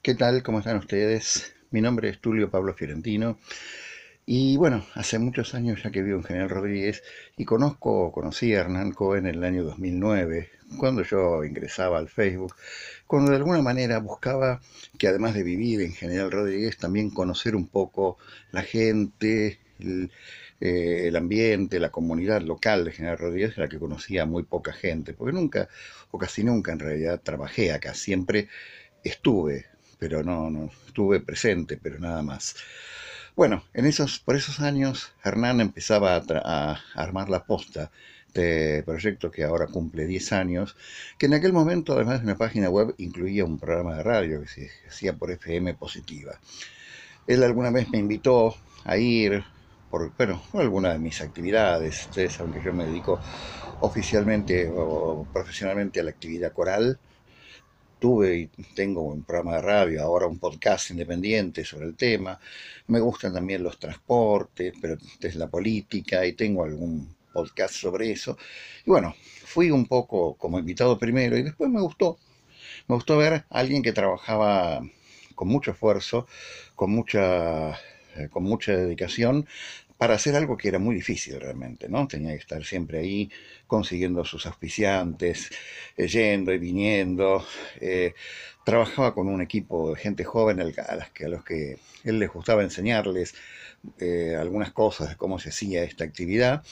¿Qué tal? ¿Cómo están ustedes? Mi nombre es Tulio Pablo Fiorentino y bueno, hace muchos años ya que vivo en General Rodríguez y conozco, o conocí a Hernán Cohen en el año 2009, cuando yo ingresaba al Facebook, cuando de alguna manera buscaba que además de vivir en General Rodríguez, también conocer un poco la gente, el, eh, ambiente, la comunidad local de General Rodríguez, en la que conocía muy poca gente, porque nunca, o casi nunca en realidad, trabajé acá, siempre estuve pero no, no estuve presente, pero nada más. Bueno, en esos, por esos años Hernán empezaba a, armar la posta de proyecto que ahora cumple 10 años, que en aquel momento, además de una página web, incluía un programa de radio que se hacía por FM positiva. Él alguna vez me invitó a ir por, bueno, alguna de mis actividades. Ustedes saben que yo me dedico oficialmente o profesionalmente a la actividad coral tuve y tengo un programa de radio, ahora un podcast independiente sobre el tema. Me gustan también los transportes, pero es la política y tengo algún podcast sobre eso. Y bueno, fui un poco como invitado primero y después me gustó. Me gustó ver a alguien que trabajaba con mucho esfuerzo, con mucha, eh, con mucha dedicación para hacer algo que era muy difícil realmente, ¿no? Tenía que estar siempre ahí consiguiendo sus auspiciantes, eh, yendo y viniendo. Eh, trabajaba con un equipo de gente joven a, las que, a los que él les gustaba enseñarles eh, algunas cosas de cómo se hacía esta actividad.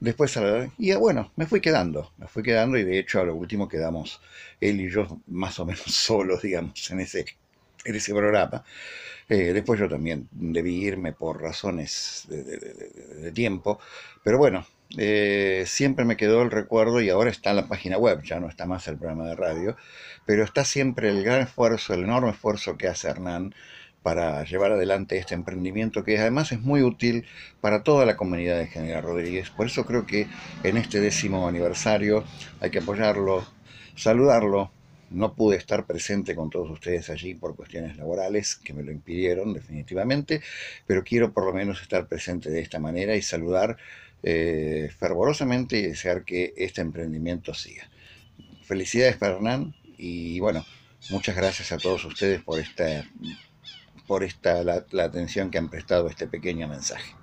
Después, y bueno, me fui quedando, me fui quedando y de hecho a lo último quedamos él y yo más o menos solos, digamos, en ese en ese programa. Eh, después yo también debí irme por razones de, tiempo, pero bueno, eh, siempre me quedó el recuerdo y ahora está en la página web, ya no está más el programa de radio, pero está siempre el gran esfuerzo, el enorme esfuerzo que hace Hernán para llevar adelante este emprendimiento que además es muy útil para toda la comunidad de General Rodríguez. Por eso creo que en este décimo aniversario hay que apoyarlo, saludarlo, no pude estar presente con todos ustedes allí por cuestiones laborales que me lo impidieron definitivamente, pero quiero por lo menos estar presente de esta manera y saludar eh, fervorosamente y desear que este emprendimiento siga. Felicidades para Hernán y bueno, muchas gracias a todos ustedes por esta por esta la, la atención que han prestado a este pequeño mensaje.